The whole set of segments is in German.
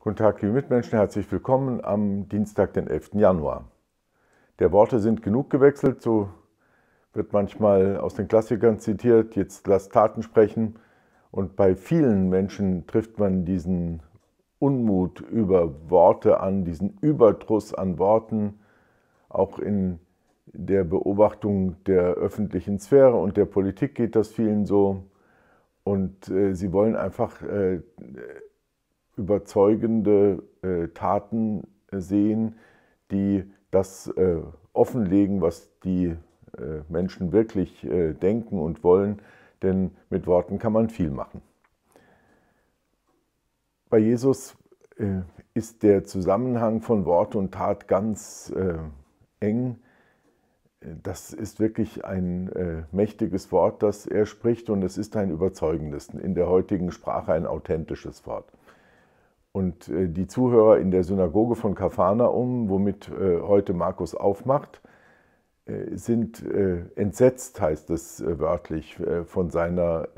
Guten Tag, liebe Mitmenschen, herzlich willkommen am Dienstag, den 11. Januar. Der Worte sind genug gewechselt, so wird manchmal aus den Klassikern zitiert, jetzt lass Taten sprechen. Und bei vielen Menschen trifft man diesen Unmut über Worte an, diesen Überdruss an Worten, auch in der Beobachtung der öffentlichen Sphäre und der Politik geht das vielen so. Und äh, sie wollen einfach äh, überzeugende äh, Taten äh, sehen, die das äh, offenlegen, was die äh, Menschen wirklich äh, denken und wollen, denn mit Worten kann man viel machen. Bei Jesus äh, ist der Zusammenhang von Wort und Tat ganz eng. Das ist wirklich ein mächtiges Wort, das er spricht und es ist ein überzeugendes, in der heutigen Sprache ein authentisches Wort und äh, die Zuhörer in der Synagoge von Kafana um, womit äh, heute Markus aufmacht, äh, sind entsetzt, heißt es wörtlich, von seiner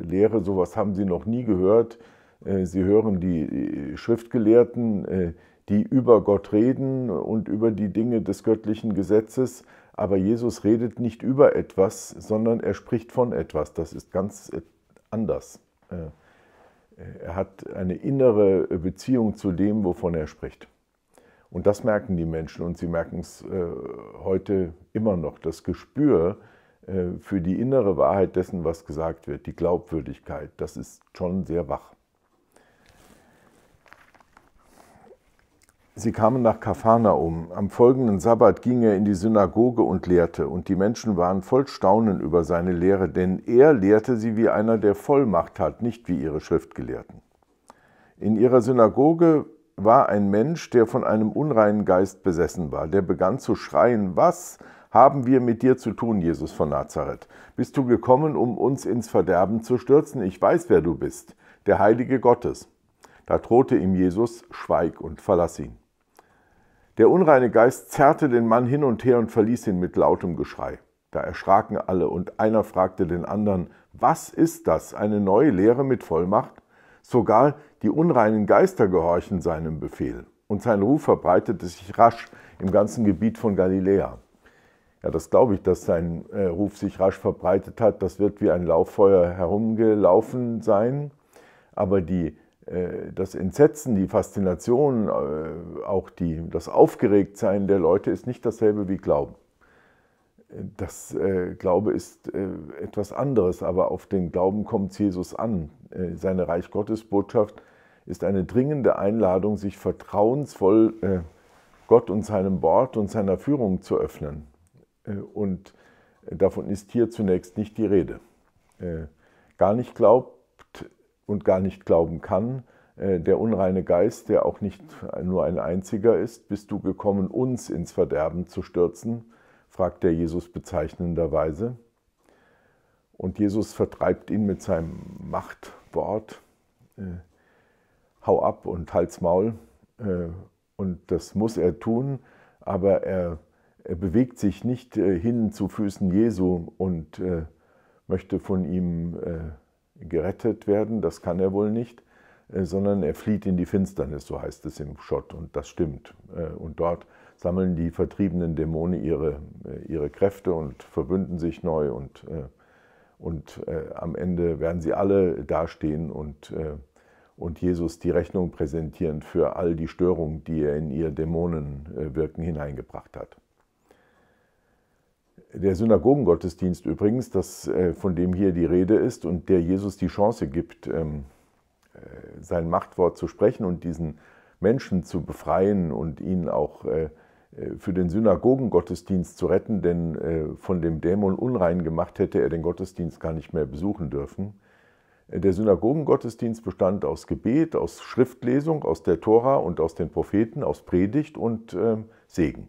Lehre. So etwas haben sie noch nie gehört. Sie hören die Schriftgelehrten, die über Gott reden und über die Dinge des göttlichen Gesetzes, aber Jesus redet nicht über etwas, sondern er spricht von etwas. Das ist ganz anders. Er hat eine innere Beziehung zu dem, wovon er spricht. Und das merken die Menschen und sie merken es äh, heute immer noch. Das Gespür äh, für die innere Wahrheit dessen, was gesagt wird, die Glaubwürdigkeit, das ist schon sehr wach. Sie kamen nach Kapharnaum. Am folgenden Sabbat ging er in die Synagoge und lehrte, und die Menschen waren voll Staunen über seine Lehre, denn er lehrte sie wie einer, der Vollmacht hat, nicht wie ihre Schriftgelehrten. In ihrer Synagoge war ein Mensch, der von einem unreinen Geist besessen war, der begann zu schreien, was haben wir mit dir zu tun, Jesus von Nazareth? Bist du gekommen, um uns ins Verderben zu stürzen? Ich weiß, wer du bist, der Heilige Gottes. Da drohte ihm Jesus, schweig und verlass ihn. Der unreine Geist zerrte den Mann hin und her und verließ ihn mit lautem Geschrei. Da erschraken alle, und einer fragte den anderen, was ist das, eine neue Lehre mit Vollmacht? Sogar die unreinen Geister gehorchen seinem Befehl. Und sein Ruf verbreitete sich rasch im ganzen Gebiet von Galiläa. Ja, das glaube ich, dass sein äh, Ruf sich rasch verbreitet hat. Das wird wie ein Lauffeuer herumgelaufen sein. Aber die äh, das Entsetzen, die Faszination, äh, auch die, das Aufgeregtsein der Leute ist nicht dasselbe wie Glauben. Das äh, Glaube ist etwas anderes, aber auf den Glauben kommt Jesus an. seine Reich Gottes Botschaft ist eine dringende Einladung, sich vertrauensvoll Gott und seinem Wort und seiner Führung zu öffnen. und davon ist hier zunächst nicht die Rede. gar nicht glaubt, und gar nicht glauben kann, äh, der unreine Geist, der auch nicht nur ein einziger ist, bist du gekommen, uns ins Verderben zu stürzen? fragt der Jesus bezeichnenderweise. Und Jesus vertreibt ihn mit seinem Machtwort, äh, hau ab und halt's Maul. Äh, und das muss er tun, aber er, er bewegt sich nicht hin zu Füßen Jesu und möchte von ihm gerettet werden, das kann er wohl nicht, äh, sondern er flieht in die Finsternis, so heißt es im Schott, und das stimmt. Äh, und dort sammeln die vertriebenen Dämonen ihre, äh, ihre Kräfte und verbünden sich neu und, und am Ende werden sie alle dastehen und, und Jesus die Rechnung präsentieren für all die Störungen, die er in ihr Dämonenwirken hineingebracht hat. Der Synagogengottesdienst übrigens, das, äh, von dem hier die Rede ist und der Jesus die Chance gibt, ähm, äh, sein Machtwort zu sprechen und diesen Menschen zu befreien und ihn auch äh, für den Synagogengottesdienst zu retten, denn von dem Dämon unrein gemacht hätte er den Gottesdienst gar nicht mehr besuchen dürfen. Der Synagogengottesdienst bestand aus Gebet, aus Schriftlesung, aus der Tora und aus den Propheten, aus Predigt und ähm, Segen.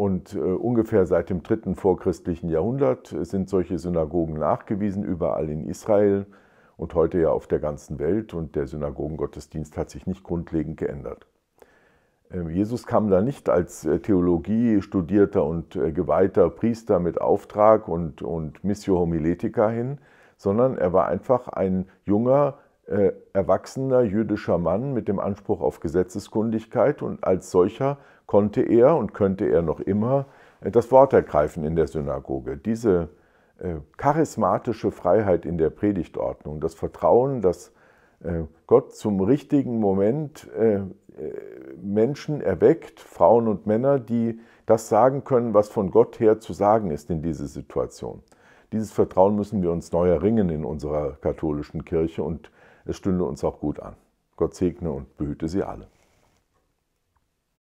Und äh, ungefähr seit dem dritten vorchristlichen Jahrhundert sind solche Synagogen nachgewiesen, überall in Israel und heute ja auf der ganzen Welt. Und der Synagogengottesdienst hat sich nicht grundlegend geändert. Ähm, Jesus kam da nicht als äh, Theologiestudierter und äh, geweihter Priester mit Auftrag und, und Missio Homiletica hin, sondern er war einfach ein junger, äh, erwachsener jüdischer Mann mit dem Anspruch auf Gesetzeskundigkeit und als solcher konnte er und könnte er noch immer äh, das Wort ergreifen in der Synagoge. Diese äh, charismatische Freiheit in der Predigtordnung, das Vertrauen, dass äh, Gott zum richtigen Moment äh, äh, Menschen erweckt, Frauen und Männer, die das sagen können, was von Gott her zu sagen ist in dieser Situation. Dieses Vertrauen müssen wir uns neu erringen in unserer katholischen Kirche und es stünde uns auch gut an. Gott segne und behüte Sie alle.